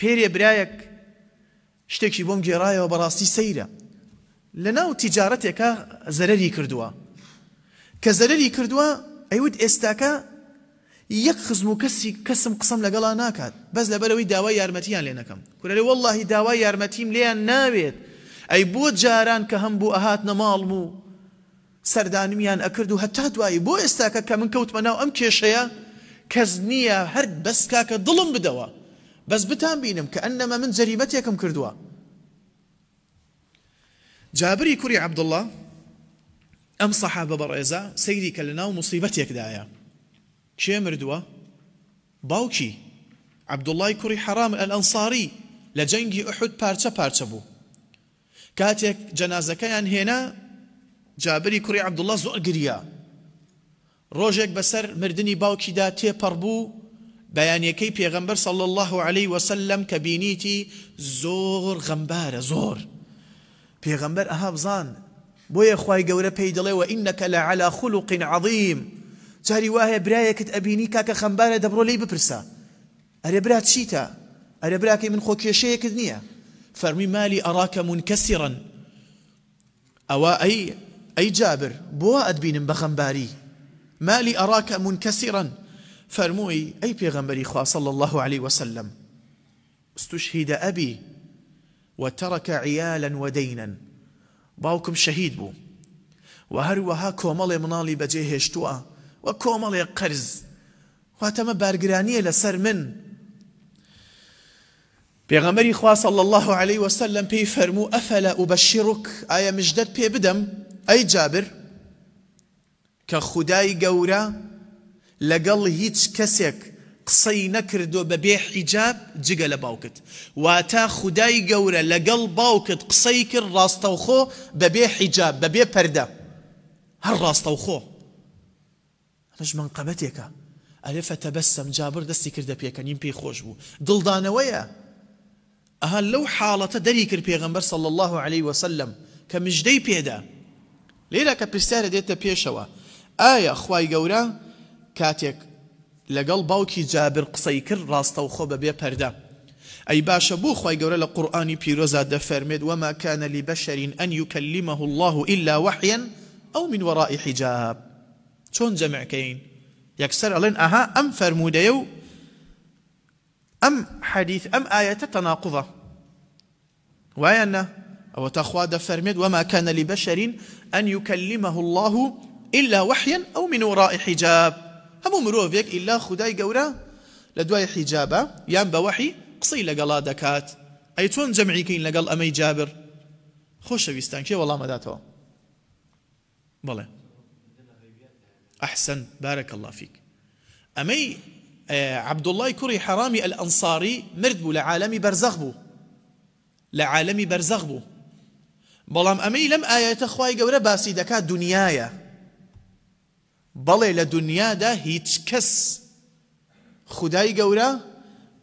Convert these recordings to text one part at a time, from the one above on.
پێرێ برایەک شتێکی بۆم گێڕایەوە بەڕاستی سەیرە لە ناو تیجارەتێکە زەرری کردووە کە زەرری کردووە ئەیود ئێستاکە یەک خزم و کەسی کەسم قسم لەگەڵا ناکات بەس لەبەرەوەی داوای یارمەتیان لێ نەکەم کورەی واللهی داوای یارمەتیم لێیان ناوێت ئەی بۆ جاران کە هەم بوو ئەهات نەماڵم و سەردانمیان ئەکرد و هەتا دوایی بۆ ئێستاکە کە من کەوتمە ناو ئەم کێشەیە کەس نییە هەر بەسکاکە دڵم بدەوە بس بتان بينم كأنما من من كردوا جابري كري عبد الله أم صحابة برئيزة سيدي كلنا ومصيبتيك دايا كشي مردوا باوكي عبد الله كري حرام الأنصاري أحد لە بارتا بو كاتيك پارچە بوو هنا جابري هێنا عبد الله عبدله قريا روجك بسر مردني باوكي دا تي بوو بيان يكي پیغمبر صلى الله عليه وسلم كبينيتي زور غمبار زور پیغمبر اهاب ظان بو يخواي قورة پيدلي وإنك لعلى خلق عظيم تاري واهي برايك تأبيني كاك خمبار دبرو لي ببرسا اري برا تشيتا اري براك من خوك يشيك دنيا فرمي مالي أراك منكسرا أو أي أي جابر بو أدبين بخمباري مالي أراك منكسرا فرموي أي بيغمبري خوا صلى الله عليه وسلم استشهد أبي وترك عيالا ودينا باوكم شهيد بو وهروها كومالي منالي بەجێ هێشتووە وە قرز واتما بارگرانیە لسر من پێغەمەری خوا صلى الله عليه وسلم بي فرمو أفلا أبشرك آية مجدد بي بدم أي جابر كخداي قورا لقل هيتش كسك قصي نكردو ببيع حجاب جقل باوكت واتا خداي قورة لقل باوكت قصي كر توخو ببيع حجاب ببيع بردة هل توخو مش من قبتك ألف تبسم جابر دستي كرده بيكا ينبي خوش بو دل دانويا أهل لو حالة دري كر بيغنبر صلى الله عليه وسلم كمجدي بيدا ليلة كبستارة ديتا بيشوا آية خواي قورة کاتێک لقل باوكي جابر قصيكر راس ڕاستە و بيا بەبێ اي باشا باشە بۆ خی گەورە لە وما كان لبشر أن يكلمه الله إلا وحيا أو من وراء حجاب چۆن جمع یەکسەر ئەڵێن ئەها ئەم فەرمودەیە و أم حديث أم آية تەناقضە وایەنە أو تەخوا دفرمد وما كان لبشر أن يكلمه الله إلا وحيا أو من وراء حجاب هم مرور يك إلا خداي جورا لدواي حجابة يام بوحي قصي لقلا دكات أي تون جمعي كين لقال أمي جابر خوش بيستان كي والله ما داتو بلى أحسن بارك الله فيك أمي عبد الله كري حرامي الأنصاري مرد بو لعالمي برزغ بو لعالمي برزغ بو بلام أمي لم آية أخواي قورة باسي دكات دنيايا بەڵێ لە دنیادا هیچ کەس خدای گەورە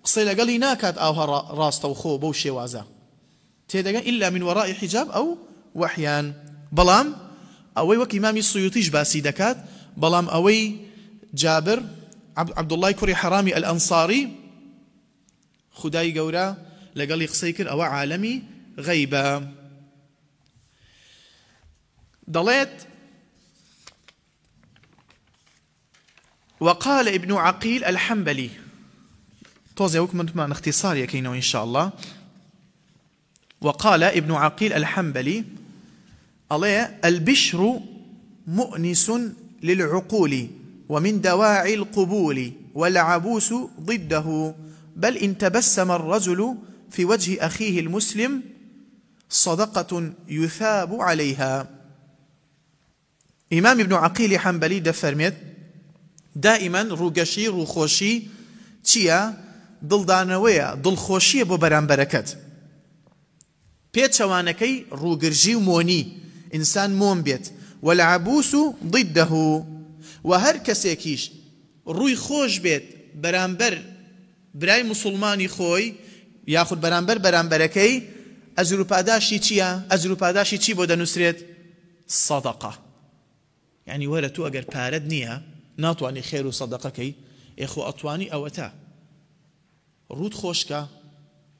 قسەی لەگەڵی ناکات ئاها ڕاستە و خۆ بەو شێوازە تێدەگەن ئللا من وەڕای حیجاب ئەو وەحیان بەڵام ئەوەی وەک ئیمامی سویوتیش باسی دەکات بەڵام ئەوەی جابر عبدوڵای کوڕی حرامی ئەلئەنساری خدای گەورە لەگەڵی قسەی کرد ئەوە عالەمی غەیبە دەڵێت وقال ابن عقيل الحنبلي توزي وكمنت اختصار اختصار يكينو إن شاء الله وقال ابن عقيل الحنبلي الله البشر مؤنس للعقول ومن دواعي القبول والعبوس ضده بل إن تبسم الرجل في وجه أخيه المسلم صدقة يثاب عليها إمام ابن عقيل حنبلي دفرمت دائیمەن ڕووگەشی ڕووخۆشی چییە دڵدانەوەیە دڵخۆشیە بۆ بەرامبەرەکەت پێچەوانەکەی ڕووگرژی و مۆنی ئینسان مۆم بێت وەلعبوس و ضددەه و هەر کەسێکیش ڕووی خۆش بێت بەرامبەر برای مسلمانی خۆی یاخود بەرامبەر بەرامبەرەکەی ئەزر و پاداشی چییە؟ ئەزر و پاداشی چی بۆ دەنووسرێت؟ سەدەقە یعنی وەرە تو ئەگەر پارەت نییە ناتواني خير صدقكي اخو اطواني او اتا رود خوشكا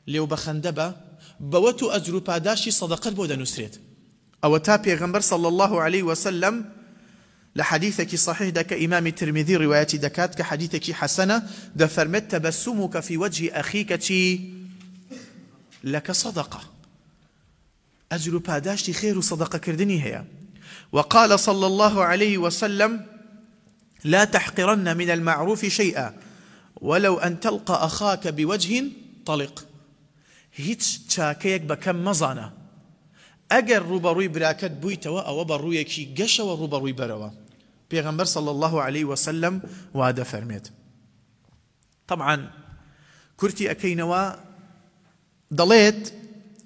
لو بخندبا بوتو اجرو باداشي و بودا نسريت بۆ دەنووسێت ئەوە الله عليه وسلم لحديثك صحيح دك إمام الترمذي رواية دكات كحديثك حسنة دفرمت تبسمك في وجه أخيك لك صدقة ئەخیکە چی لەکە سەدەقە ئەجر و وقال صلى الله عليه وسلم لا تحقرن من المعروف شيئا ولو أن تلقى أخاك بوجه طلق هیچ بكم مزانا اجر روبروي براكت بويتا بوویتەوە ئەوە كي ڕوویەکی و روبروي بەرەوە پێغەمبەر صلى الله عليه وسلم وادە فرميت طبعا كرتي اكينوا ضليت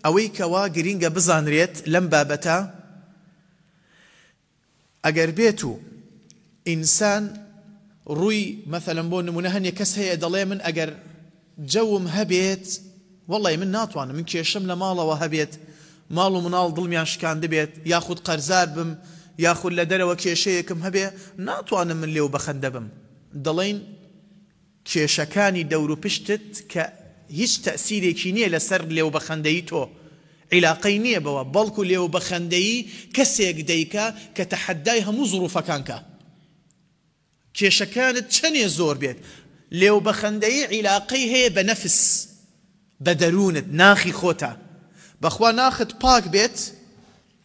اويكا کەوا جرينجا بزانرێت لەم بابەتە ئەگەر بێت ئینسان ڕووی مەثلم بۆ نمونە هەنێ کەس هەیە دەڵێ من ئەگەر جەوم هەبێت وڵی من ناتوانم من کێشم لە ماڵەوە هەبێت ماڵ و مناڵ دڵمیان شکان دەبێت یاخود قەرزار بم یاخود لە دەرەوە کێشەیەکم هەبێ ناتوانم من لێو بەخەندە بم دەڵین کێشەکانی دەور و پشتت کە هیچ تەسیرێکی نییە لەسەر لێو بەخەندەی تۆ عیلاقەی نییە بەوە بەڵکو لێو بەخەندەی کەسێک دەیکا کە تەحەدای هەموو زروفەکانکە کێشەکانت چەنێ زۆر بێت لێو بەخەندەی عیلاقی هەیە بە نەفس بە دەروونت ناخی خۆتە بەخوا ناخت پاک بێت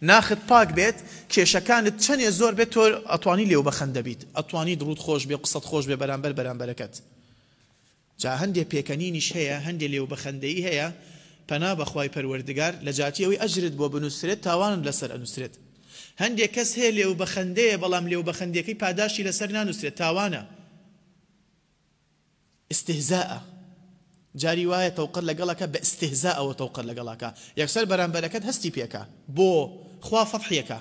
ناخت پاک بێت کێشەکانت چەنێ زۆر بێت تۆ ئەتوانی لێو بەخەندە بیت ئەتوانی درود خۆش بێ قسەت خۆش بێ بەرامبەر بەرامبەرەکەت جا هەندێک پێکەنینیش هەیە هەندێک لێو بەخەندەی هەیە پەنا بەخوای پەروەردگار لە جاتیەوەی ئەجرت بۆ بنووسێت تاوانم لەسەر ئەنووسێت هەندێک کەس هەیە لێو بەخندەیە بەڵام لێو بەخندەکەی پاداشی لەسەر نانووسێت تاوانە استهزاءە جاری وایە تەوقەت لەگەڵەکە بە استهزا ئەوە تەوقەت لەگەڵاکە یەکسەر بەرامبەرەکەت هەستی پێکە بۆ خوا فەفحیەکە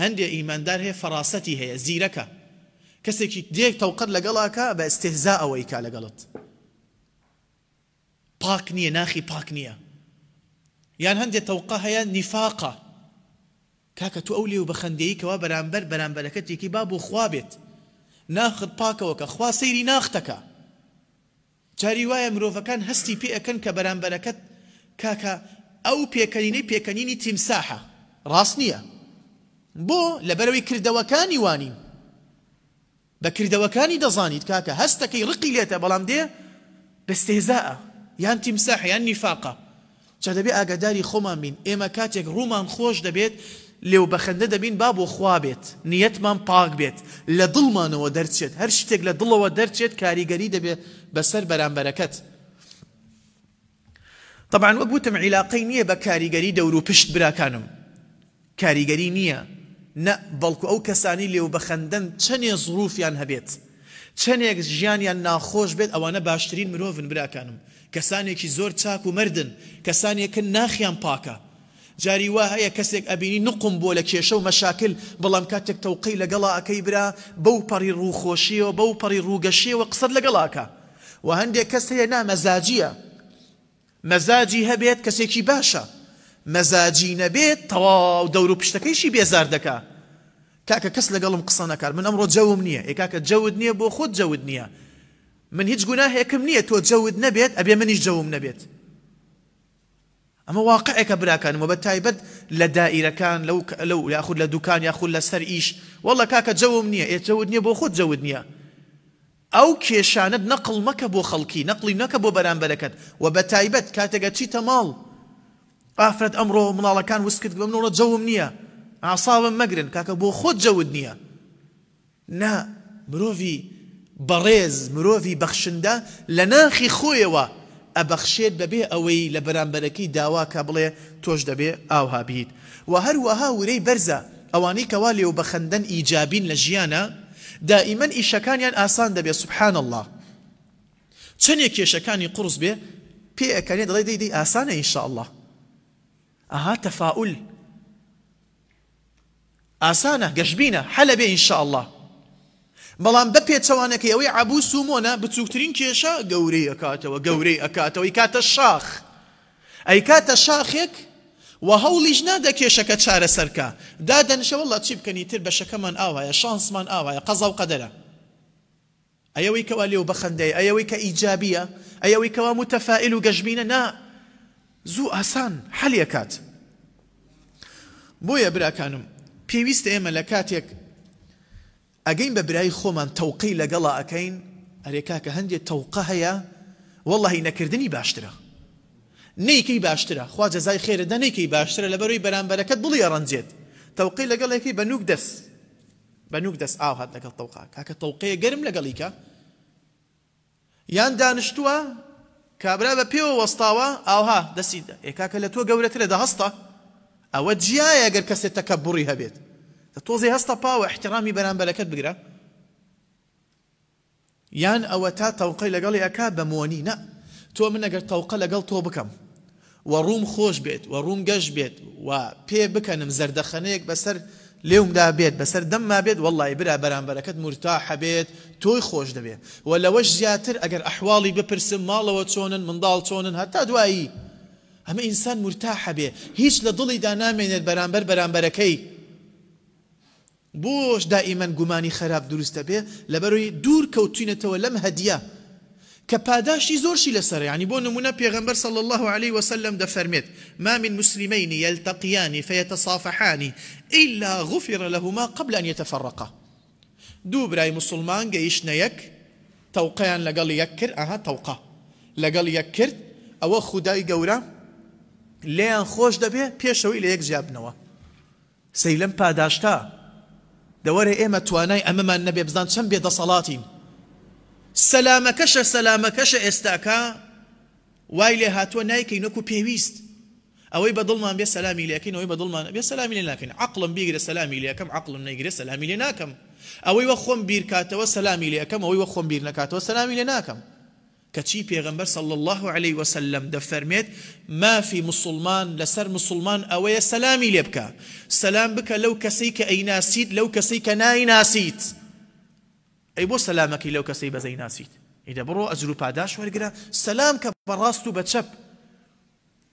هەندێک ئیماندار هەیە فەڕاسەتی هەیە زیرەکە کەسێکی دێک تەوقەت لەگەڵاکە بە استهزا ئەوەی کا لەگەڵت پاک نییە ناخی پاک نییە یان هەندێک تەوقە هەیە نیفاقە کاکە تو ئەو لێو بە خندەیەکەوە بەرامبەر بەرامبەرەکە تێکی با بۆ خوا بێت ناخت پاکەوە کە خوا سەیری ناختەکە چاری وایە مرۆڤەکان هەستی پێەکەن کە بەرامبەرەکەت کاکە ئەو پێکەنینەی پێکەنینی تیمساحە ڕاست نییە بۆ لەبەرەوەی کردەوەکانی وانین بە کردەوەکانی دەزانیت کاکە هەستەکەی ڕقی لێتە بەڵام دێ بەستێزاە یان تیمساح یان نیفاقە چا دەبێ ئاگاداری خۆمان بین ئێمە کاتێک ڕوومان خۆش دەبێت لێو بەخەندە دەبین با بۆ خوا بێت نیەتمان پاک بێت لە دڵمانەوە دەرچێت هەر شتێک لە دڵەوە دەرچێت کاریگەری دەبێت بەسەر بەرامبەرەکەت طبعاان وەگوتم عیلاقی نییە بە کاریگەری دەور و پشت براکانم کاریگەری نییە نە بەڵکو ئەو کەسانی لێو بەخەندەن چەندێ زروفیان هەبێت چەندێک ژیانیان ناخۆش بێت ئەوانە باشترین مرۆڤن براکانم کەسانێکی زۆر چاک و مردن کەسانێکن ناخیان پاکە جاری وا هەیە کەسێک ئەبینی نقم بۆ لە کێشە و مەشاکل بەڵام کاتێک تەوقی لەگەڵا ئەەکەی برا بەو پەڕی ڕووخۆشیەوە بەو پەڕی ڕووگەشیەوە قسەر لەگەڵاکە و هەندێک کەس هەیە نامەزاجیە مەزاجی هەبێت کەسێکی باشە مەزاجی نەبێت تەواو دەور و پشتەکەیشی بێزار دەکا کاکە کەس لەگەڵم قسە نەکار من ئەمڕۆ جەوم نییە ئێکاکە جەود نییە بۆ خۆت جەود نییە من هیچ گوناهێکم نییە تۆ جەود نەبێت ئەبێ منیش جەوم نەبێت اما واقعك بلا كان لا دائرة كان لو لو ياخذ لا دكان ياخذ لسر ايش والله كاكا كاك تزودني تزودني بو خود تزودني او كيشاند نقل مكب وخلقي نقل نكب وبران بلكت وبتايبد كاتك تشي مال افرد امره من الله كان وسكت قبل نور تزومني اعصاب مقرن كاكا بو خود تزودني نا مروفي بريز مروفي بخشندا لناخي خويا ئەبەخشێت بەبێ اوی لە بەرامبەرەکەی داوا کە بڵێ دبی دەبێ ئاوها و هر ورەی بەرزە ئەوانەی کەوا لێو بە خەندەن ایجابین لجیانا دائما ایشکان یان آسان دبی سبحان الله قرص به پی بێ پێ دی دی آسان ان شاء الله اها تفاؤل آسانه گەشببینە حلبه ان شاء الله بلام بەڵام بە پێچەوانەکە ئەوەی عبوو سومۆنە بچووکترین کێشە گەورەی ئەکاتەوە گەورەی ای کاتە شاخ ای کاتە شاخ و ده هەوڵیش نادە کێشەکە چارەسەرکە دادەنشەوە لە چی بکنی تر من بەشەکەمان ئاوایە شانسمان ئاوایە قضا و قەدەرە ئەیەوەی کەوا لێو بەخەندەیە ئەیەوەی ایوی که ئەیەوەی کەوا متەفائل و گەژبینە نا زوو ئاسان حەلیەکات بۆیە براکانم پێویستە ئێمە لە کاتێک أجين ببراي خومن توقي لقلا أكين أريكاك هندي توقها يا والله نكردني باشترا نيكي باشترا خوا جزاي خير ده نيكي باشترا لبروي بران بركة بلي أرنزيت توقي لقلا كي بنوك دس بنوك دس آو آه، هاد لقل توقاك هاك توقي جرم لقليكا يان دانشتوا كابرا ببيو وسطاوا آو آه، ها دسيد إيكاك لتو جورة لده هسطة أو جيا يا جر كسر تكبري هبيت تۆزێ هەستە پاوە احترامی بەرامبەرەکەت بگرە یان ئەوە تا تەوقی لەگەڵی ئەک بە مۆنی نە تۆ من ئەگەر تەوقە لەگەڵ تۆ بکەم و ڕووم خۆش بێت و ڕووم گەشت بێت و پێ بکەنم زەردەخەنەیەک بەسەر لێومدا بێت بەسەر دەمما بێت وڵی برا بەرامبەرەکەت مورتا حەبێت تۆی خۆش دەبێت و لەوەش زیاتر ئەگەر ئەحواڵی بپرسم ماڵەوە چۆنن منداڵ چۆنن هەتا دوایی ئەمە ئینسان مورتا حەبێ هیچ لە دڵیدا نامێنێت بەرامبەر بەرامبەرەکەی بوش دائما جماني خراب دروستە بێ لەبەرەوەی دور کەوتوینەتەوە لەم هەدیە کە پاداشی زۆرشی لەسەر يعني بون نمونە پێغمبەر صلى الله عليه وسلم دەفەرمێت ما من مسلمين يلتقيان فيتصافحان إلا غفر لهما قبل أن يتفرقا دوب برای مسلمان گەیشتە یەک تەوقیان لەگەڵ یەک اها ئەها تەوقا لەگەڵ او کرد ئەوە خودای خوش لێیان خۆش دەبێ پێشەوەی جاب نوا جیابنەوە سەیلم پاداشتا دەوەرە ئێمە توانای ئەمەمان نەبێ بزان چەند بێدە سەڵاتین سەلامەکەشە سەلامەکەشە ئێستاکە وای لێ هاتووە نایکەین نەکو پێویست ئەوەی بە دڵمان بێ سەلامی لەکەین ئەوەی بە دڵمان بێ سەلامی لێ ناکەین عقلم بیگرە سەلامی لەکەم عقلم نەگرێ سەلامی لێ ناکەم ئەوەی وە خۆم بیرکاتەوە سەلامی لەکەم ئەوەی وە خۆم بیر نکاتەوە سەلامی لێ ناکەم كتشي پیغمبر صلى الله عليه وسلم ميت ما في مسلمان لسر مسلمان اوي سلامي لبكا سلام بك لو كسيك اي ناسيت لو كسيك ناي ناسيت اي بو سلامك لو كسي بزي ناسيت اذا برو اجرو باداش ورقرا سلامك براستو بتشب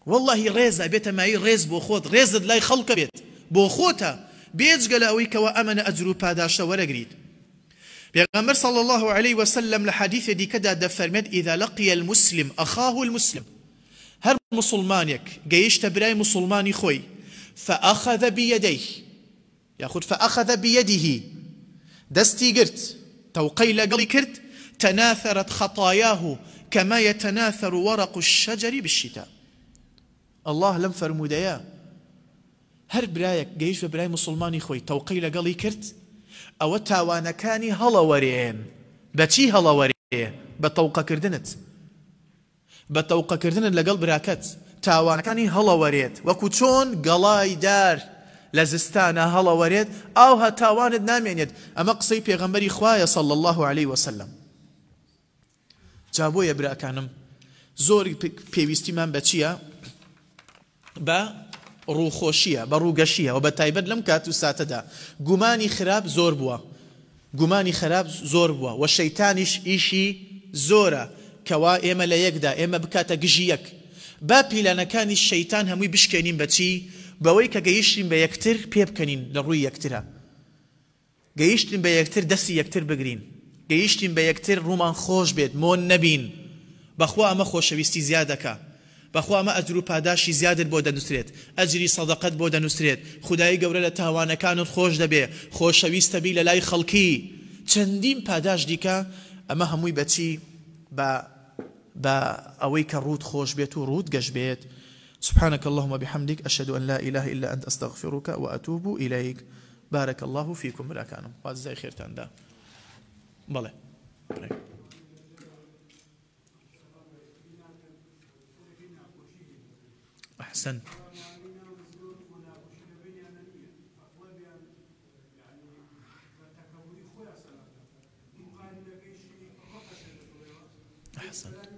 والله ريزا بيت هي ريز بو خود ريز لاي خلق بيت بو خوتا بيجقل اوي كوا امن اجرو پاداش ورقريد Peygamber sallallahu aleyhi ve sellemle hadise dikkat da fermet اذا لقي المسلم اخاه المسلم هر مسلمانك جيش تبراي مسلماني خوي فاخذ بيديه ياخذ فاخذ بيده دستي قرت توقيل لقلي كرت تناثرت خطاياه كما يتناثر ورق الشجر بالشتاء الله لم فرموديا هر برايك جيش براي مسلماني خوي توقيل لقلي كرت ئەوە تاوانەکانی هەڵەوەرێن بەچی هەڵەوەرێ بە تەوقەکردنت بە تەوقەکردنت لەگەڵ براکەت تاوانەکانی هەڵەوەرێت وەکو چۆن گەڵای دار لە زستانە هەڵەوەرێت ئاو هە تاوانت نامێنێت ئەمە قسەی پێغەمبەری خوایە صل الله عليه وسلم جا بۆیە براکانم زۆر پێویستیمان بە چییە بە ڕووخۆشیە بە ڕووگەشیە و بە تایبەت لەم کات و ساتەدا گومانی خراپ زۆر بووە گومانی خراپ زۆر بووە و شەیتانیش ئیشی زۆرە کەوا ئێمە لە یەکدا ئێمە بکاتە گژی یەک با پیلانەکانی شەیتان هەمووی بشکێنین بەچی بەوەی کە گەیشتین بە یەکتر پێ بکەنین لە ڕووی یەکترە گەیشتین بە یەکتر دەستی یەکتر بگرین گەیشتین بە یەکتر ڕوومان خۆش بێت مۆن نەبین بەخوا ئەمە خۆشەویستی زیادەکە بخوا ما اجرو و پاداشی زیادت بۆ دەنووسێت ئەجری سەدەقت بۆ دەنووسێت خدای گەورە لە تاوانەکانت خۆش دەبێ خوشویست لە لای خلقی چندین پاداش دیکە اما هموی بچی با با اویک رود خوش خۆش بێت و ڕوت گەشت بێت سبحانك اللهم بحمدك أشهد أن لا إله إلا أنت أستغفرك وأتوب إليك بارك الله فيكم ولا كانوا وازاي خير تندا بله أحسنت أحسنت